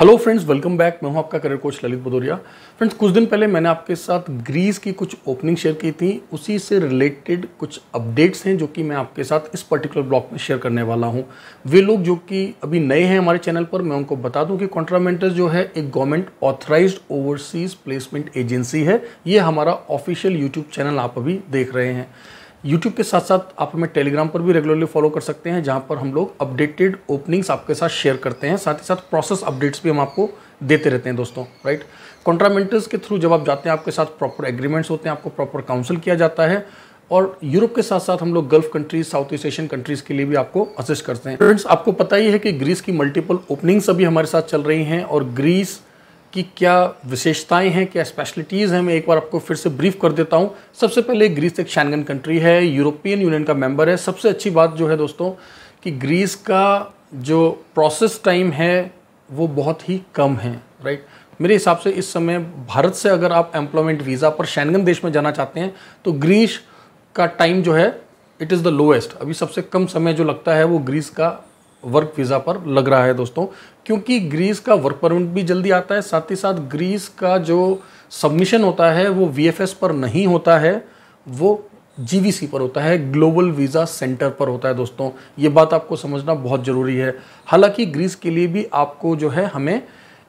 Hello friends welcome back मैं हूं आपका career coach Lalit Bhadauria friends कुछ दिन पहले मैंने आपके साथ ग्रीस की कुछ ओपनिंग शेयर की थी उसी से रिलेटेड कुछ अपडेट्स हैं जो कि मैं आपके साथ इस पर्टिकुलर ब्लॉग में शेयर करने वाला हूं वे लोग जो कि अभी नए हैं हमारे चैनल पर मैं उनको बता दूं कि कॉन्ट्रामेंटर्स जो है एक government authorise overseas placement agency है ये हमारा ऑफिशियल यूट्यूब चैनल आप अभी देख रहे हैं यूट्यूब के साथ साथ आप हमें टेलीग्राम पर भी रेगुलरली फॉलो कर सकते हैं जहाँ पर हम लोग अपडेटेड ओपनिंग्स आपके साथ शेयर करते हैं साथ ही साथ प्रोसेस अपडेट्स भी हम आपको देते रहते हैं दोस्तों राइट कॉन्ट्रामेंटर्स के थ्रू जब आप जाते हैं आपके साथ प्रॉपर एग्रीमेंट्स होते हैं आपको प्रॉपर काउंसिल किया जाता है और यूरोप के साथ साथ हम लोग Gulf countries South East Asian countries के लिए भी आपको असिस्ट करते हैं फ्रेंड्स आपको पता ही है कि ग्रीस की मल्टीपल ओपनिंग्स अभी हमारे साथ चल रही हैं और ग्रीस कि क्या विशेषताएं हैं क्या स्पेशलिटीज़ हैं मैं एक बार आपको फिर से ब्रीफ कर देता हूं सबसे पहले ग्रीस एक शैनगन कंट्री है यूरोपियन यूनियन का मेंबर है सबसे अच्छी बात जो है दोस्तों कि ग्रीस का जो प्रोसेस टाइम है वो बहुत ही कम है राइट मेरे हिसाब से इस समय भारत से अगर आप एम्प्लॉयमेंट वीज़ा पर शैनगन देश में जाना चाहते हैं तो ग्रीस का टाइम जो है इट इज़ द लोएस्ट अभी सबसे कम समय जो लगता है वो ग्रीस का वर्क वीज़ा पर लग रहा है दोस्तों क्योंकि ग्रीस का वर्क परमिट भी जल्दी आता है साथ ही साथ ग्रीस का जो सबमिशन होता है वो वी पर नहीं होता है वो जी पर होता है ग्लोबल वीज़ा सेंटर पर होता है दोस्तों ये बात आपको समझना बहुत ज़रूरी है हालांकि ग्रीस के लिए भी आपको जो है हमें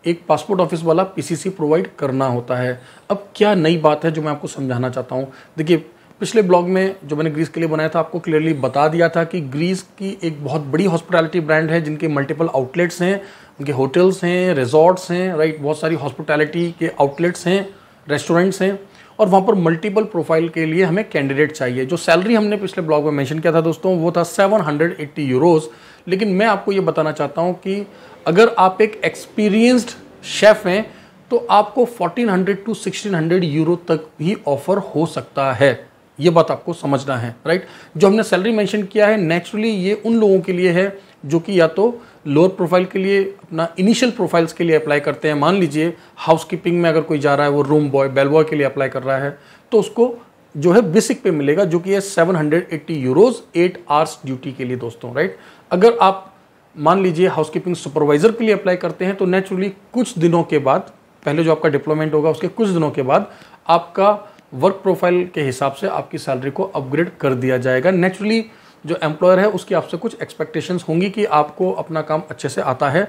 एक पासपोर्ट ऑफिस वाला पीसीसी प्रोवाइड करना होता है अब क्या नई बात है जो मैं आपको समझाना चाहता हूँ देखिए पिछले ब्लॉग में जो मैंने ग्रीस के लिए बनाया था आपको क्लियरली बता दिया था कि ग्रीस की एक बहुत बड़ी हॉस्पिटैलिटी ब्रांड है जिनके मल्टीपल आउटलेट्स हैं उनके होटल्स हैं रिजॉर्ट्स हैं राइट बहुत सारी हॉस्पिटैलिटी के आउटलेट्स हैं रेस्टोरेंट्स हैं और वहाँ पर मल्टीपल प्रोफाइल के लिए हमें कैंडिडेट चाहिए जो सैलरी हमने पिछले ब्लॉग में मैंशन किया था दोस्तों वो था सेवन यूरोज लेकिन मैं आपको ये बताना चाहता हूँ कि अगर आप एक एक्सपीरियंस्ड शेफ़ हैं तो आपको 1400 टू 1600 यूरो तक भी ऑफ़र हो सकता है ये बात आपको समझना है राइट जो हमने सैलरी मेंशन किया है नेचुरली ये उन लोगों के लिए है जो कि या तो लोअर प्रोफाइल के लिए अपना इनिशियल प्रोफाइल्स के लिए अप्लाई करते हैं मान लीजिए हाउसकीपिंग में अगर कोई जा रहा है वो रूम बॉय बेल बॉय के लिए अप्लाई कर रहा है तो उसको जो है बेसिक पे मिलेगा जो कि है seven hundred eighty euros eight hours duty के लिए दोस्तों राइट अगर आप मान लीजिए हाउसकीपिंग सुपरवाइजर के लिए अप्लाई करते हैं तो नेचुरली कुछ दिनों के बाद पहले जो आपका डिप्लोमेंट होगा उसके कुछ दिनों के बाद आपका वर्क प्रोफाइल के हिसाब से आपकी सैलरी को अपग्रेड कर दिया जाएगा नेचुरली जो एम्प्लॉयर है उसकी आपसे कुछ एक्सपेक्टेशंस होंगी कि आपको अपना काम अच्छे से आता है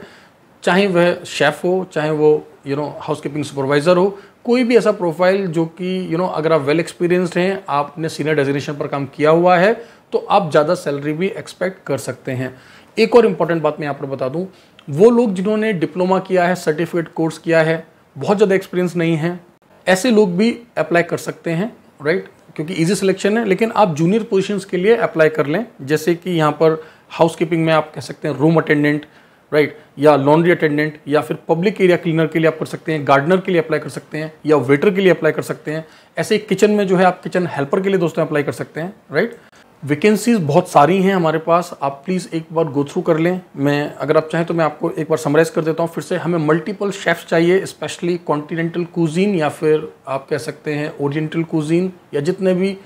चाहे वह शेफ़ हो चाहे वो you know housekeeping supervisor हो कोई भी ऐसा प्रोफाइल जो कि यू नो अगर आप वेल एक्सपीरियंस्ड हैं आपने सीनियर डेजिग्नेशन पर काम किया हुआ है तो आप ज़्यादा सैलरी भी एक्सपेक्ट कर सकते हैं एक और इम्पॉर्टेंट बात मैं यहाँ पर बता दूँ वो लोग जिन्होंने डिप्लोमा किया है सर्टिफिकेट कोर्स किया है बहुत ज़्यादा एक्सपीरियंस नहीं है ऐसे लोग भी अप्लाई कर सकते हैं राइट क्योंकि इजी सिलेक्शन है लेकिन आप जूनियर पोजीशंस के लिए अप्लाई कर लें जैसे कि यहाँ पर हाउस कीपिंग में आप कह सकते हैं रूम अटेंडेंट राइट या लॉन्ड्री अटेंडेंट या फिर पब्लिक एरिया क्लीनर के लिए आप कर सकते हैं गार्डनर के लिए अप्लाई कर सकते हैं या वेटर के लिए अप्लाई कर सकते हैं ऐसे किचन में जो है आप किचन हेल्पर के लिए दोस्तों अप्लाई कर सकते हैं राइट right? वैकेंसीज बहुत सारी हैं हमारे पास आप प्लीज़ एक बार गो थ्रू कर लें मैं अगर आप चाहें तो मैं आपको एक बार समराइज़ कर देता हूँ फिर से हमें मल्टीपल शेफ़्स चाहिए स्पेशली कॉन्टीनेंटल कुजीन या फिर आप कह सकते हैं ओरिएंटल कुजीन या जितने भी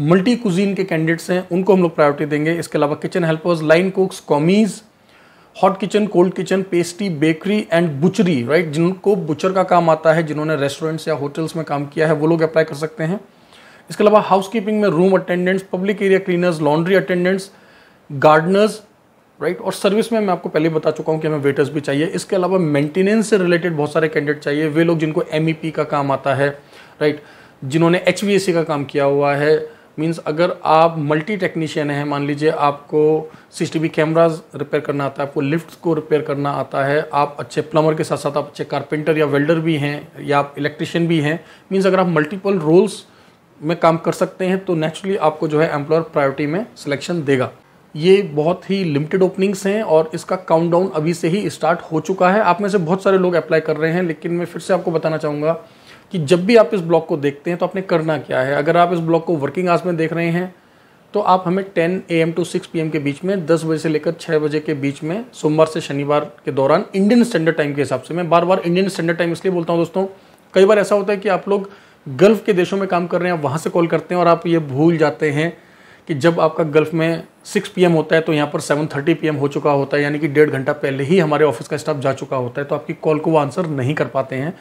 मल्टी कुजीन के कैंडिडेट्स हैं उनको हम लोग प्रायोरिटी देंगे इसके अलावा kitchen helpers line cooks commis hot kitchen cold kitchen pastry bakery and butchery right जिनको बुचर का काम आता है जिन्होंने रेस्टोरेंट्स या होटल्स में काम किया है वो लोग अप्लाई कर सकते हैं इसके अलावा हाउसकीपिंग में room attendants public area cleaners laundry attendants gardeners right और सर्विस में मैं आपको पहले बता चुका हूँ कि हमें वेटर्स भी चाहिए इसके अलावा मेंटेनेंस से रिलेटेड बहुत सारे कैंडिडेट चाहिए वे लोग जिनको एम का, e का काम आता है राइट जिन्होंने एच का, का काम किया हुआ है मीन्स अगर आप मल्टी टेक्नीशियन हैं मान लीजिए आपको सी टी कैमराज रिपेयर करना आता है आपको लिफ्ट को रिपेयर करना आता है आप अच्छे प्लम्बर के साथ साथ आप अच्छे कारपेंटर या वेल्डर भी हैं या आप इलेक्ट्रिशियन भी हैं मीन्स अगर आप मल्टीपल रोल्स में काम कर सकते हैं तो नेचुरली आपको जो है एम्प्लॉयर प्रायोरिटी में सिलेक्शन देगा ये बहुत ही लिमिटेड ओपनिंग्स हैं और इसका काउंटडाउन अभी से ही स्टार्ट हो चुका है आप में से बहुत सारे लोग अप्लाई कर रहे हैं लेकिन मैं फिर से आपको बताना चाहूँगा कि जब भी आप इस ब्लॉग को देखते हैं तो आपने करना क्या है अगर आप इस ब्लॉग को वर्किंग आवर्स में देख रहे हैं तो आप हमें ten A M to six P M के बीच में दस बजे से लेकर छः बजे के बीच में सोमवार से शनिवार के दौरान इंडियन स्टैंडर्ड टाइम के हिसाब से मैं बार बार इंडियन स्टैंडर्ड टाइम इसलिए बोलता हूँ दोस्तों कई बार ऐसा होता है कि आप लोग गल्फ़ के देशों में काम कर रहे हैं आप वहाँ से कॉल करते हैं और आप ये भूल जाते हैं कि जब आपका गल्फ़ में 6 पीएम होता है तो यहाँ पर 7:30 पीएम हो चुका होता है यानी कि डेढ़ घंटा पहले ही हमारे ऑफिस का स्टाफ जा चुका होता है तो आपकी कॉल को वो आंसर नहीं कर पाते हैं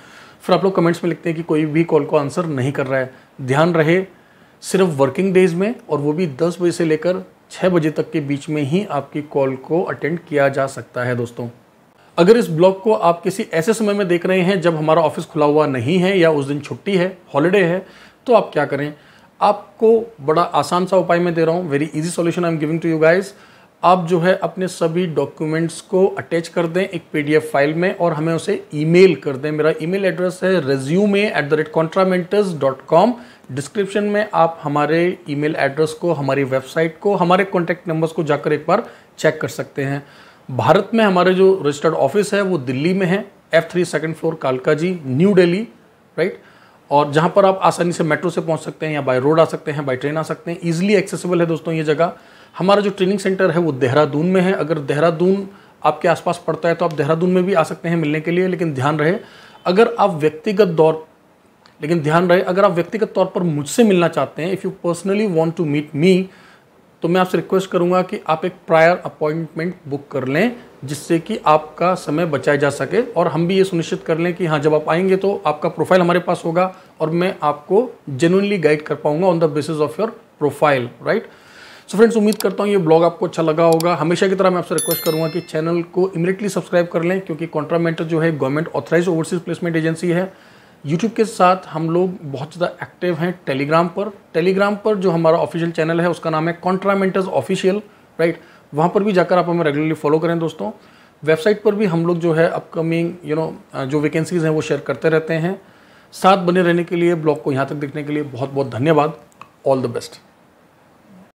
फिर आप लोग कमेंट्स में लिखते हैं कि कोई भी कॉल को आंसर नहीं कर रहा है ध्यान रहे सिर्फ वर्किंग डेज़ में और वो भी दस बजे से लेकर छः बजे तक के बीच में ही आपकी कॉल को अटेंड किया जा सकता है दोस्तों अगर इस ब्लॉग को आप किसी ऐसे समय में देख रहे हैं जब हमारा ऑफिस खुला हुआ नहीं है या उस दिन छुट्टी है हॉलीडे है तो आप क्या करें आपको बड़ा आसान सा उपाय मैं दे रहा हूँ very easy solution I am giving to you guys आप जो है अपने सभी डॉक्यूमेंट्स को अटैच कर दें एक पीडीएफ फाइल में और हमें उसे ईमेल कर दें मेरा ईमेल एड्रेस है रेज्यूमे एट द रेट कॉन्ट्रामेंटर्स डॉट कॉम डिस्क्रिप्शन में आप हमारे ईमेल एड्रेस को हमारी वेबसाइट को हमारे कॉन्टैक्ट नंबर्स को जाकर एक बार चेक कर सकते हैं भारत में हमारे जो रजिस्टर्ड ऑफिस है वो दिल्ली में है एफ थ्री सेकेंड फ्लोर कालका जी न्यू डेली राइट और जहाँ पर आप आसानी से मेट्रो से पहुँच सकते हैं या बाय रोड आ सकते हैं बाय ट्रेन आ सकते हैं ईजिली एक्सेसिबल है दोस्तों ये जगह हमारा जो ट्रेनिंग सेंटर है वो देहरादून में है अगर देहरादून आपके आसपास पड़ता है तो आप देहरादून में भी आ सकते हैं मिलने के लिए लेकिन ध्यान रहे अगर आप व्यक्तिगत दौर लेकिन ध्यान रहे अगर आप व्यक्तिगत तौर पर मुझसे मिलना चाहते हैं if you personally want to meet me तो मैं आपसे रिक्वेस्ट करूंगा कि आप एक प्रायर अपॉइंटमेंट बुक कर लें जिससे कि आपका समय बचाया जा सके और हम भी ये सुनिश्चित कर लें कि हाँ जब आप आएंगे तो आपका प्रोफाइल हमारे पास होगा और मैं आपको जेनुनली गाइड कर पाऊंगा on the basis of your profile right so friends उम्मीद करता हूँ ये ब्लॉग आपको अच्छा लगा होगा हमेशा की तरह मैं आपसे रिक्वेस्ट करूँगा कि चैनल को इमीडिएटली सब्सक्राइब कर लें क्योंकि कॉन्ट्रामेंटर जो है government authorise overseas placement agency है यूट्यूब के साथ हम लोग बहुत ज़्यादा एक्टिव हैं टेलीग्राम पर टेलीग्राम पर जो हमारा ऑफिशियल चैनल है उसका नाम है कॉन्ट्रामेंटर्स ऑफिशियल राइट वहाँ पर भी जाकर आप हमें रेगुलरली फॉलो करें दोस्तों वेबसाइट पर भी हम लोग जो है अपकमिंग यू नो जो वैकेंसीज़ हैं वो शेयर करते रहते हैं साथ बने रहने के लिए ब्लॉग को यहाँ तक देखने के लिए बहुत बहुत धन्यवाद ऑल द बेस्ट